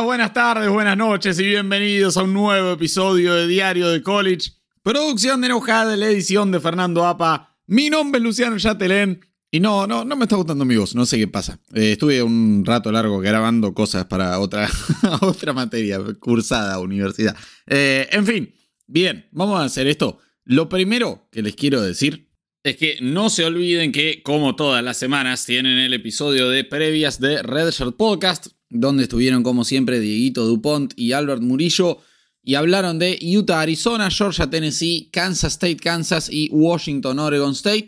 buenas tardes, buenas noches y bienvenidos a un nuevo episodio de Diario de College, producción de Enojada, la edición de Fernando Apa. Mi nombre es Luciano Yatelén y no, no, no me está gustando mi voz, no sé qué pasa. Eh, estuve un rato largo grabando cosas para otra, otra materia, cursada, universidad. Eh, en fin, bien, vamos a hacer esto. Lo primero que les quiero decir es que no se olviden que, como todas las semanas, tienen el episodio de previas de Redshirt Podcast donde estuvieron como siempre Dieguito Dupont y Albert Murillo y hablaron de Utah, Arizona, Georgia, Tennessee, Kansas State, Kansas y Washington, Oregon State.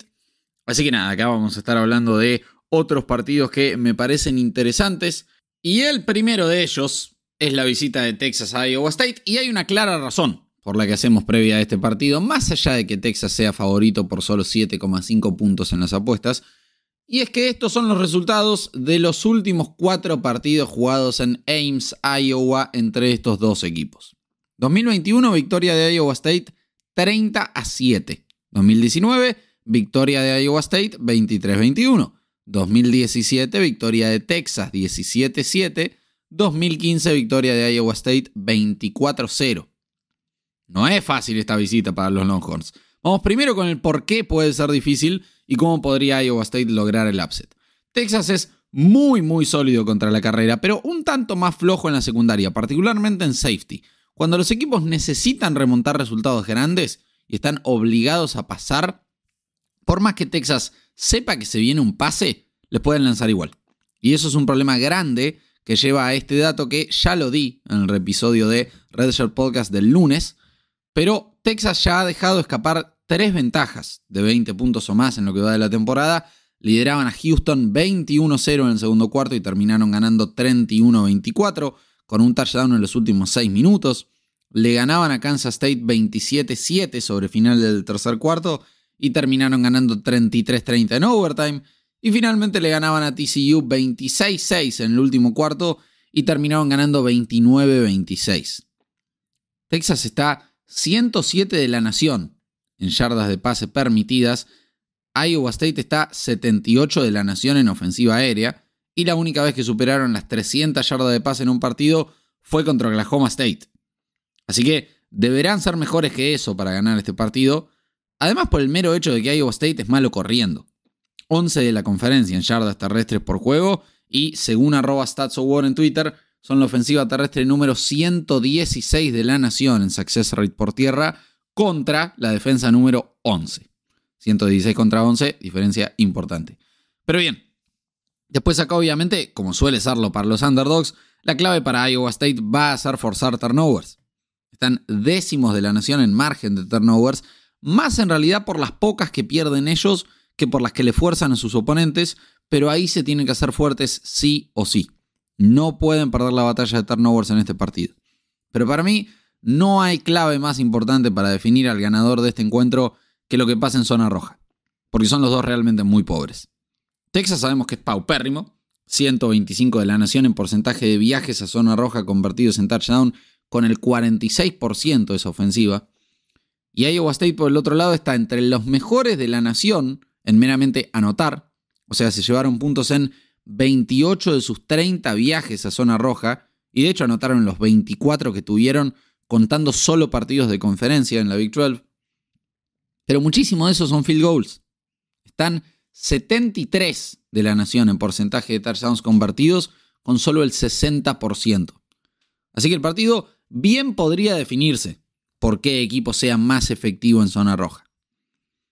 Así que nada, acá vamos a estar hablando de otros partidos que me parecen interesantes. Y el primero de ellos es la visita de Texas a Iowa State y hay una clara razón por la que hacemos previa a este partido, más allá de que Texas sea favorito por solo 7,5 puntos en las apuestas, y es que estos son los resultados de los últimos cuatro partidos jugados en Ames, Iowa, entre estos dos equipos. 2021, victoria de Iowa State 30 a 7. 2019, victoria de Iowa State 23-21. 2017, victoria de Texas 17-7. 2015, victoria de Iowa State 24-0. No es fácil esta visita para los Longhorns. Vamos primero con el por qué puede ser difícil y cómo podría Iowa State lograr el upset. Texas es muy muy sólido contra la carrera, pero un tanto más flojo en la secundaria, particularmente en safety. Cuando los equipos necesitan remontar resultados grandes y están obligados a pasar, por más que Texas sepa que se viene un pase, les pueden lanzar igual. Y eso es un problema grande que lleva a este dato que ya lo di en el episodio de Red Podcast del lunes, pero Texas ya ha dejado escapar tres ventajas de 20 puntos o más en lo que va de la temporada. Lideraban a Houston 21-0 en el segundo cuarto y terminaron ganando 31-24 con un touchdown en los últimos 6 minutos. Le ganaban a Kansas State 27-7 sobre final del tercer cuarto y terminaron ganando 33-30 en overtime. Y finalmente le ganaban a TCU 26-6 en el último cuarto y terminaron ganando 29-26. Texas está 107 de la nación en yardas de pase permitidas. Iowa State está 78 de la nación en ofensiva aérea y la única vez que superaron las 300 yardas de pase en un partido fue contra Oklahoma State. Así que deberán ser mejores que eso para ganar este partido, además por el mero hecho de que Iowa State es malo corriendo. 11 de la conferencia en yardas terrestres por juego y según arroba stats war en Twitter, son la ofensiva terrestre número 116 de la nación en success rate por tierra contra la defensa número 11. 116 contra 11, diferencia importante. Pero bien, después acá obviamente, como suele serlo para los underdogs, la clave para Iowa State va a ser forzar turnovers. Están décimos de la nación en margen de turnovers, más en realidad por las pocas que pierden ellos que por las que le fuerzan a sus oponentes, pero ahí se tienen que hacer fuertes sí o sí. No pueden perder la batalla de turnovers en este partido. Pero para mí, no hay clave más importante para definir al ganador de este encuentro que lo que pasa en zona roja, porque son los dos realmente muy pobres. Texas sabemos que es paupérrimo, 125 de la nación en porcentaje de viajes a zona roja convertidos en touchdown, con el 46% de esa ofensiva. Y Iowa State, por el otro lado, está entre los mejores de la nación en meramente anotar. O sea, se llevaron puntos en 28 de sus 30 viajes a zona roja. Y de hecho anotaron los 24 que tuvieron, contando solo partidos de conferencia en la Big 12. Pero muchísimo de esos son field goals. Están 73 de la nación en porcentaje de touchdowns convertidos con solo el 60%. Así que el partido bien podría definirse por qué equipo sea más efectivo en zona roja.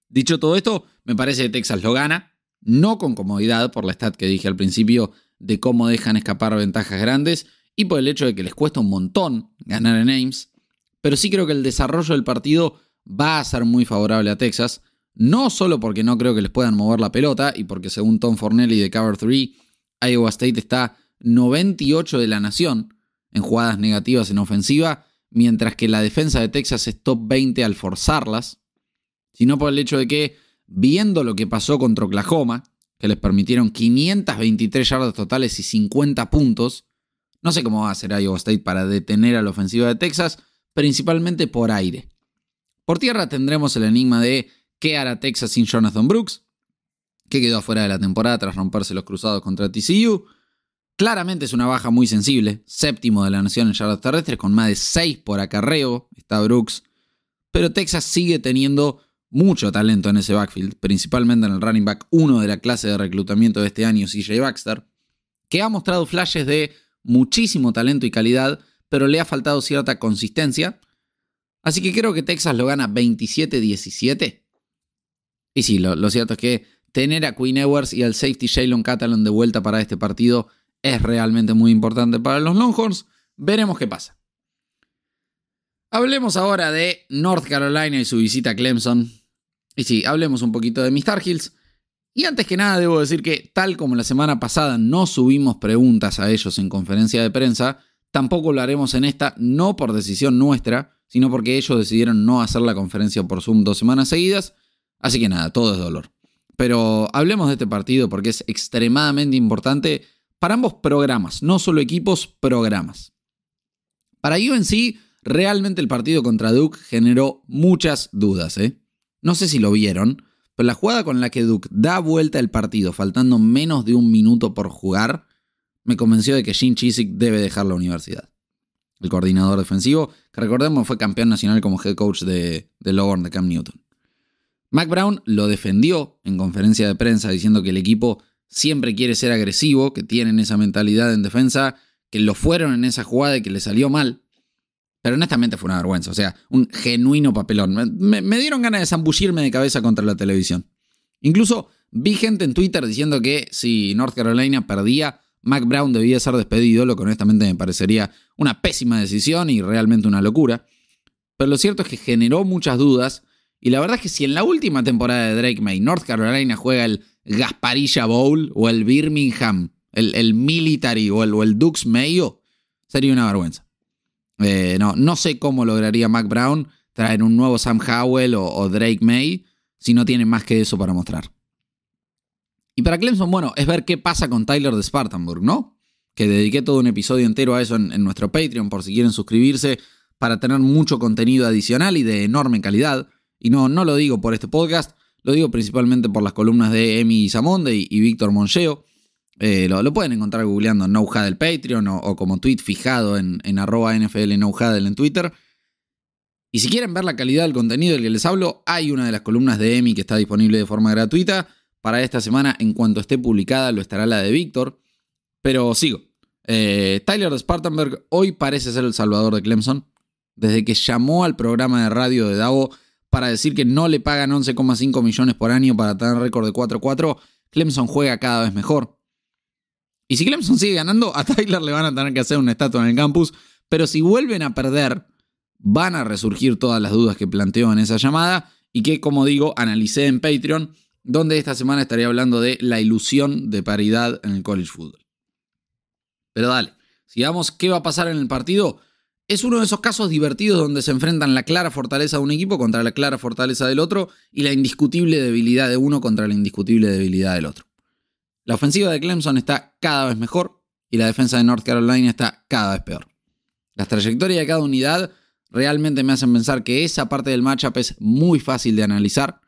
Dicho todo esto, me parece que Texas lo gana, no con comodidad por la stat que dije al principio de cómo dejan escapar ventajas grandes, y por el hecho de que les cuesta un montón ganar en Ames, pero sí creo que el desarrollo del partido va a ser muy favorable a Texas, no solo porque no creo que les puedan mover la pelota y porque según Tom Fornelli de Cover 3, Iowa State está 98 de la nación en jugadas negativas en ofensiva, mientras que la defensa de Texas es top 20 al forzarlas, sino por el hecho de que, viendo lo que pasó contra Oklahoma, que les permitieron 523 yardas totales y 50 puntos, no sé cómo va a hacer Iowa State para detener a la ofensiva de Texas, principalmente por aire. Por tierra tendremos el enigma de qué hará Texas sin Jonathan Brooks, que quedó afuera de la temporada tras romperse los cruzados contra TCU. Claramente es una baja muy sensible, séptimo de la nación en yardas terrestres con más de 6 por acarreo, está Brooks. Pero Texas sigue teniendo mucho talento en ese backfield, principalmente en el running back 1 de la clase de reclutamiento de este año, CJ Baxter, que ha mostrado flashes de muchísimo talento y calidad, pero le ha faltado cierta consistencia. Así que creo que Texas lo gana 27-17. Y sí, lo, cierto es que tener a Queen Ewers y al safety Jalen Catalan de vuelta para este partido es realmente muy importante para los Longhorns. Veremos qué pasa. Hablemos ahora de North Carolina y su visita a Clemson. Y sí, hablemos un poquito de Mr. Hills. Y antes que nada debo decir que, tal como la semana pasada no subimos preguntas a ellos en conferencia de prensa, tampoco lo haremos en esta, no por decisión nuestra, sino porque ellos decidieron no hacer la conferencia por Zoom dos semanas seguidas. Así que nada, todo es dolor. Pero hablemos de este partido porque es extremadamente importante para ambos programas, no solo equipos, programas. Para en sí, realmente el partido contra Duke generó muchas dudas. ¿eh? No sé si lo vieron, pero la jugada con la que Duke da vuelta el partido, faltando menos de un minuto por jugar, me convenció de que Jim Chisick debe dejar la universidad. El coordinador defensivo, que recordemos fue campeón nacional como head coach de, de Logan de Cam Newton. Mac Brown lo defendió en conferencia de prensa diciendo que el equipo siempre quiere ser agresivo, que tienen esa mentalidad en defensa, que lo fueron en esa jugada y que le salió mal, pero honestamente fue una vergüenza, o sea, un genuino papelón. Me, dieron ganas de zambullirme de cabeza contra la televisión. Incluso vi gente en Twitter diciendo que si North Carolina perdía, Mac Brown debía ser despedido, lo que honestamente me parecería una pésima decisión y realmente una locura. Pero lo cierto es que generó muchas dudas. Y la verdad es que si en la última temporada de Drake May North Carolina juega el Gasparilla Bowl o el Birmingham, el, Military o el, o el Dux Mayo, sería una vergüenza. Eh, no, sé cómo lograría Mac Brown traer un nuevo Sam Howell o, Drake May si no tiene más que eso para mostrar. Y para Clemson, bueno, es ver qué pasa con Tyler de Spartanburg, ¿no? Que dediqué todo un episodio entero a eso en, nuestro Patreon, por si quieren suscribirse, para tener mucho contenido adicional y de enorme calidad. Y no, no lo digo por este podcast, lo digo principalmente por las columnas de Emi Zamonde y, Víctor Mongeo. Eh, lo, pueden encontrar googleando en del Patreon o, como tweet fijado en, en arroba NFL en Twitter. Y si quieren ver la calidad del contenido del que les hablo, hay una de las columnas de Emi que está disponible de forma gratuita. Para esta semana, en cuanto esté publicada, lo estará la de Víctor. Pero sigo. Eh, Tyler de Spartanberg hoy parece ser el salvador de Clemson. Desde que llamó al programa de radio de Davo para decir que no le pagan 11,5 millones por año para tener récord de 4-4, Clemson juega cada vez mejor. Y si Clemson sigue ganando, a Tyler le van a tener que hacer una estatua en el campus. Pero si vuelven a perder, van a resurgir todas las dudas que planteó en esa llamada y que, como digo, analicé en Patreon, donde esta semana estaría hablando de la ilusión de paridad en el college football. Pero dale, sigamos qué va a pasar en el partido. Es uno de esos casos divertidos donde se enfrentan la clara fortaleza de un equipo contra la clara fortaleza del otro y la indiscutible debilidad de uno contra la indiscutible debilidad del otro. La ofensiva de Clemson está cada vez mejor y la defensa de North Carolina está cada vez peor. Las trayectorias de cada unidad realmente me hacen pensar que esa parte del matchup es muy fácil de analizar.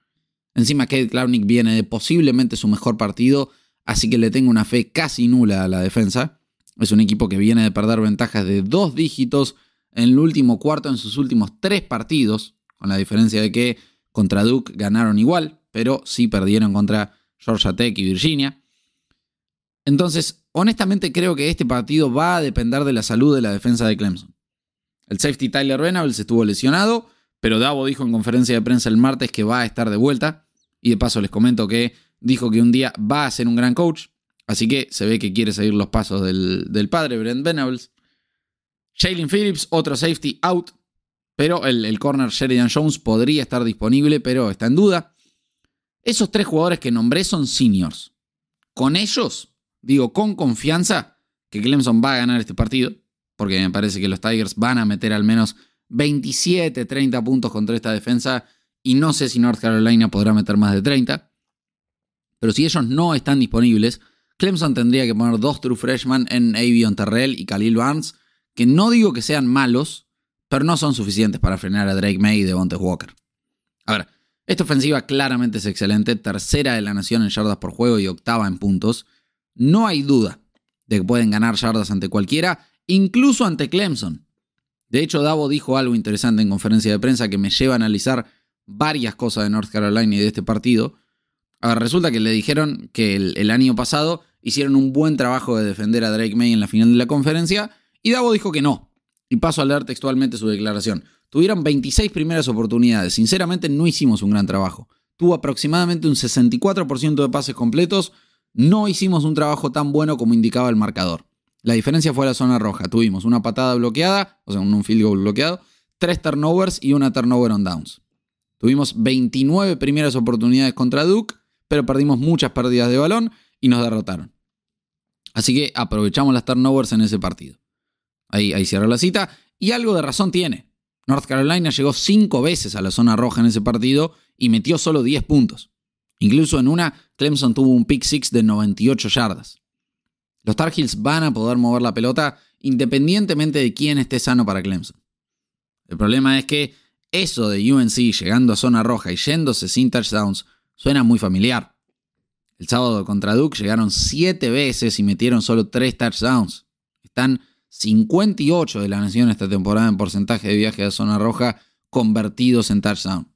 Encima, Kate Klaunick viene de posiblemente su mejor partido, así que le tengo una fe casi nula a la defensa. Es un equipo que viene de perder ventajas de dos dígitos en el último cuarto en sus últimos tres partidos, con la diferencia de que contra Duke ganaron igual, pero sí perdieron contra Georgia Tech y Virginia. Entonces, honestamente creo que este partido va a depender de la salud de la defensa de Clemson. El safety Tyler Venables estuvo lesionado, pero Davo dijo en conferencia de prensa el martes que va a estar de vuelta. Y de paso les comento que dijo que un día va a ser un gran coach. Así que se ve que quiere seguir los pasos del, padre, Brent Venables. Jalen Phillips, otro safety out. Pero el corner Sheridan Jones podría estar disponible, pero está en duda. Esos tres jugadores que nombré son seniors. Con ellos digo con confianza que Clemson va a ganar este partido, porque me parece que los Tigers van a meter al menos 27, 30 puntos contra esta defensa y no sé si North Carolina podrá meter más de 30. Pero si ellos no están disponibles, Clemson tendría que poner dos true freshmen en Avion Terrell y Khalil Barnes, que no digo que sean malos, pero no son suficientes para frenar a Drake May y Devontae Walker. A ver, esta ofensiva claramente es excelente, tercera de la nación en yardas por juego y octava en puntos. No hay duda de que pueden ganar yardas ante cualquiera, incluso ante Clemson. De hecho, Davo dijo algo interesante en conferencia de prensa que me lleva a analizar varias cosas de North Carolina y de este partido. resulta que le dijeron que el, año pasado hicieron un buen trabajo de defender a Drake May en la final de la conferencia y Davo dijo que no. Y paso a leer textualmente su declaración. Tuvieron 26 primeras oportunidades. Sinceramente no hicimos un gran trabajo. Tuvo aproximadamente un 64% de pases completos, no hicimos un trabajo tan bueno como indicaba el marcador. La diferencia fue la zona roja. Tuvimos una patada bloqueada, o sea, un field goal bloqueado, tres turnovers y una turnover on downs. Tuvimos 29 primeras oportunidades contra Duke, pero perdimos muchas pérdidas de balón y nos derrotaron. Así que aprovechamos las turnovers en ese partido. Ahí, ahí cierra la cita. Y algo de razón tiene. North Carolina llegó cinco veces a la zona roja en ese partido y metió solo 10 puntos. Incluso en una, Clemson tuvo un pick six de 98 yardas. Los Tar Heels van a poder mover la pelota independientemente de quién esté sano para Clemson. El problema es que eso de UNC llegando a zona roja y yéndose sin touchdowns suena muy familiar. El sábado contra Duke llegaron 7 veces y metieron solo 3 touchdowns. Están 58 de la nación esta temporada en porcentaje de viajes a zona roja convertidos en touchdown.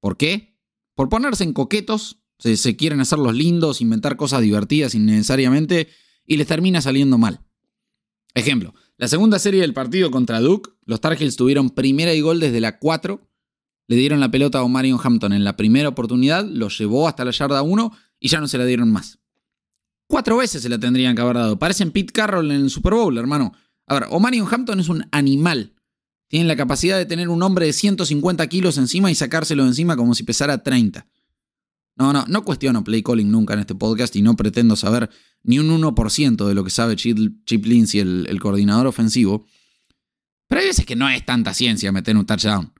¿Por qué? por ponerse en coquetos, se, se quieren hacer los lindos, inventar cosas divertidas innecesariamente, y les termina saliendo mal. Ejemplo, la segunda serie del partido contra Duke, los Tar Heels tuvieron primera y gol desde la 4, le dieron la pelota a Omarion Hampton en la primera oportunidad, lo llevó hasta la yarda 1 y ya no se la dieron más. Cuatro veces se la tendrían que haber dado. Parecen Pete Carroll en el Super Bowl, hermano. A ver, Omarion Hampton es un animal tienen la capacidad de tener un hombre de 150 kilos encima y sacárselo encima como si pesara 30. No, no, no cuestiono play calling nunca en este podcast y no pretendo saber ni un 1% de lo que sabe Chip Lindsay, el, coordinador ofensivo. Pero hay veces que no es tanta ciencia meter un touchdown.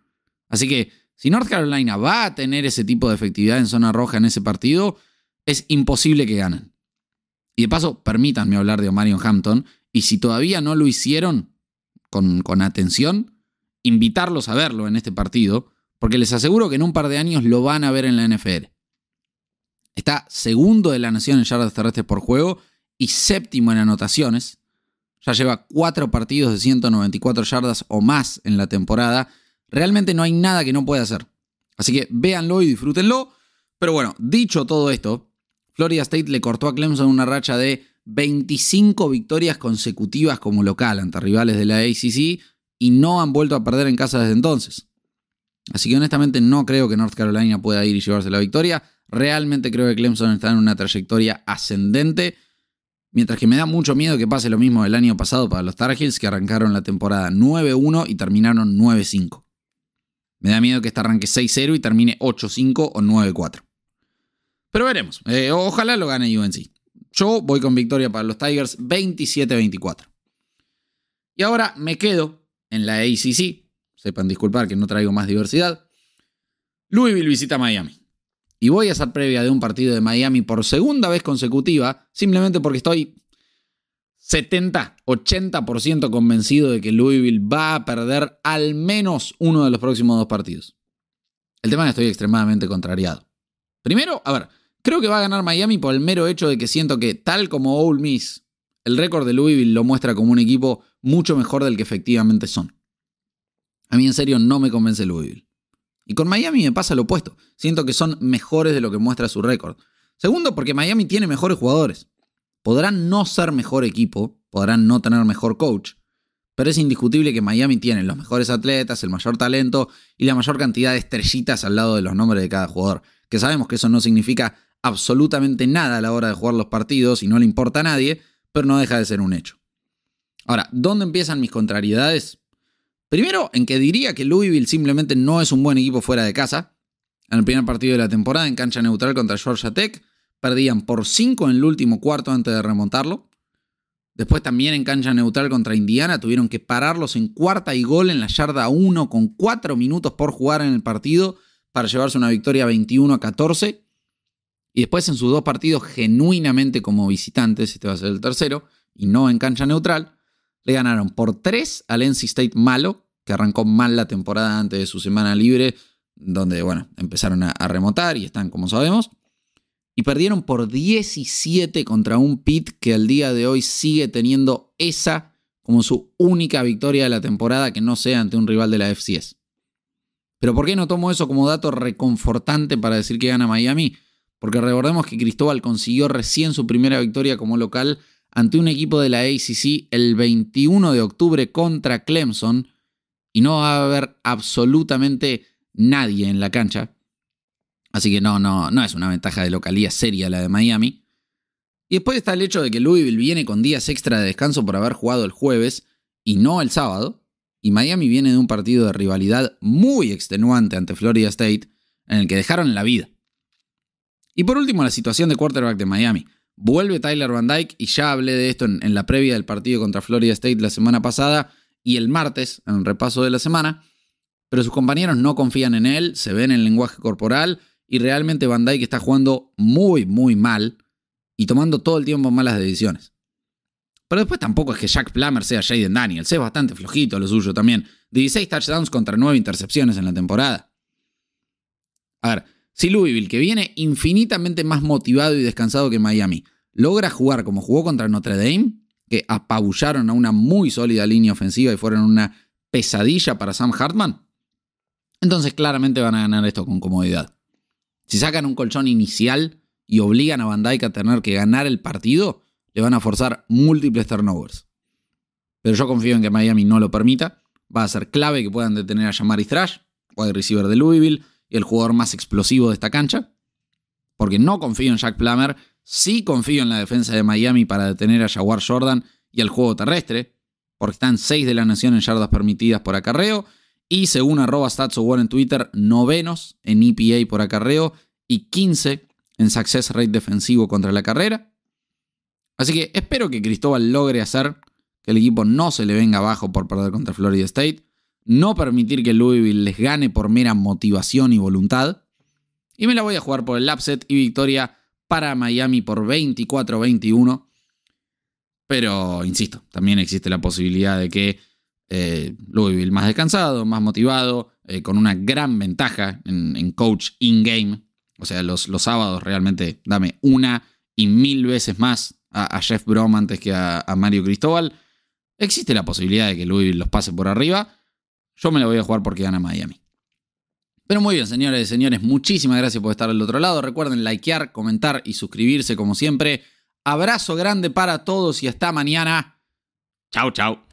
Así que si North Carolina va a tener ese tipo de efectividad en zona roja en ese partido, es imposible que ganen. Y de paso, permítanme hablar de Omarion Hampton. Y si todavía no lo hicieron con, con atención, invitarlos a verlo en este partido, porque les aseguro que en un par de años lo van a ver en la NFL. Está segundo de la nación en yardas terrestres por juego y séptimo en anotaciones. Ya lleva cuatro partidos de 194 yardas o más en la temporada. Realmente no hay nada que no pueda hacer. Así que véanlo y disfrútenlo. Pero bueno, dicho todo esto, Florida State le cortó a Clemson una racha de 25 victorias consecutivas como local ante rivales de la ACC y no han vuelto a perder en casa desde entonces. Así que honestamente no creo que North Carolina pueda ir y llevarse la victoria. Realmente creo que Clemson está en una trayectoria ascendente. Mientras que me da mucho miedo que pase lo mismo del año pasado para los Tar que arrancaron la temporada 9-1 y terminaron 9-5. Me da miedo que este arranque 6-0 y termine 8-5 o 9-4. Pero veremos. Eh, ojalá lo gane UNC. Yo voy con victoria para los Tigers 27-24. Y ahora me quedo en la ACC. Sepan disculpar que no traigo más diversidad. Louisville visita Miami. Y voy a hacer previa de un partido de Miami por segunda vez consecutiva, simplemente porque estoy 70-80% convencido de que Louisville va a perder al menos uno de los próximos dos partidos. El tema es que estoy extremadamente contrariado. Primero, a ver, creo que va a ganar Miami por el mero hecho de que siento que, tal como Ole Miss el récord de Louisville lo muestra como un equipo mucho mejor del que efectivamente son. A mí en serio no me convence Louisville. Y con Miami me pasa lo opuesto. Siento que son mejores de lo que muestra su récord. Segundo, porque Miami tiene mejores jugadores. Podrán no ser mejor equipo, podrán no tener mejor coach, pero es indiscutible que Miami tiene los mejores atletas, el mayor talento y la mayor cantidad de estrellitas al lado de los nombres de cada jugador. Que sabemos que eso no significa absolutamente nada a la hora de jugar los partidos y no le importa a nadie, pero no deja de ser un hecho. Ahora, ¿dónde empiezan mis contrariedades? Primero, en que diría que Louisville simplemente no es un buen equipo fuera de casa. En el primer partido de la temporada, en cancha neutral contra Georgia Tech, perdían por 5 en el último cuarto antes de remontarlo. Después también en cancha neutral contra Indiana tuvieron que pararlos en cuarta y gol en la yarda 1 con 4 minutos por jugar en el partido para llevarse una victoria 21 a 14. Y después en sus dos partidos genuinamente como visitantes, este va a ser el tercero, y no en cancha neutral, le ganaron por tres al NC State malo, que arrancó mal la temporada antes de su semana libre, donde, bueno, empezaron a, a remotar y están como sabemos. Y perdieron por 17 contra un Pitt que al día de hoy sigue teniendo esa como su única victoria de la temporada que no sea ante un rival de la FCS. Pero ¿por qué no tomo eso como dato reconfortante para decir que gana Miami? porque recordemos que Cristóbal consiguió recién su primera victoria como local ante un equipo de la ACC el 21 de octubre contra Clemson y no va a haber absolutamente nadie en la cancha. Así que no, no, no es una ventaja de localía seria la de Miami. Y después está el hecho de que Louisville viene con días extra de descanso por haber jugado el jueves y no el sábado. Y Miami viene de un partido de rivalidad muy extenuante ante Florida State en el que dejaron la vida. Y por último, la situación de quarterback de Miami. Vuelve Tyler Van Dyke y ya hablé de esto en, la previa del partido contra Florida State la semana pasada y el martes, en el repaso de la semana, pero sus compañeros no confían en él, se ven en el lenguaje corporal y realmente Van Dyke está jugando muy, muy mal y tomando todo el tiempo malas decisiones. Pero después tampoco es que Jack Plummer sea Jaden Daniels, es bastante flojito lo suyo también. 16 touchdowns contra 9 intercepciones en la temporada. A ver, si Louisville, que viene infinitamente más motivado y descansado que Miami, logra jugar como jugó contra Notre Dame, que apabullaron a una muy sólida línea ofensiva y fueron una pesadilla para Sam Hartman, entonces claramente van a ganar esto con comodidad. Si sacan un colchón inicial y obligan a Van Dyke a tener que ganar el partido, le van a forzar múltiples turnovers. Pero yo confío en que Miami no lo permita. Va a ser clave que puedan detener a Jamari Thrash, wide receiver de Louisville el jugador más explosivo de esta cancha, porque no confío en Jack Plummer, sí confío en la defensa de Miami para detener a Jaguar Jordan y al juego terrestre, porque están 6 de la nación en yardas permitidas por acarreo, y según arroba en Twitter, novenos en EPA por acarreo y 15 en success rate defensivo contra la carrera. Así que espero que Cristóbal logre hacer que el equipo no se le venga abajo por perder contra Florida State no permitir que Louisville les gane por mera motivación y voluntad. Y me la voy a jugar por el upset y victoria para Miami por 24-21. Pero, insisto, también existe la posibilidad de que eh, Louisville más descansado, más motivado, eh, con una gran ventaja en, coach in-game. O sea, los, los, sábados realmente dame una y mil veces más a, Jeff Brom antes que a, a Mario Cristóbal. Existe la posibilidad de que Louisville los pase por arriba. Yo me la voy a jugar porque gana Miami. Pero muy bien, señores y señores, muchísimas gracias por estar al otro lado. Recuerden likear, comentar y suscribirse como siempre. Abrazo grande para todos y hasta mañana. Chau, chau.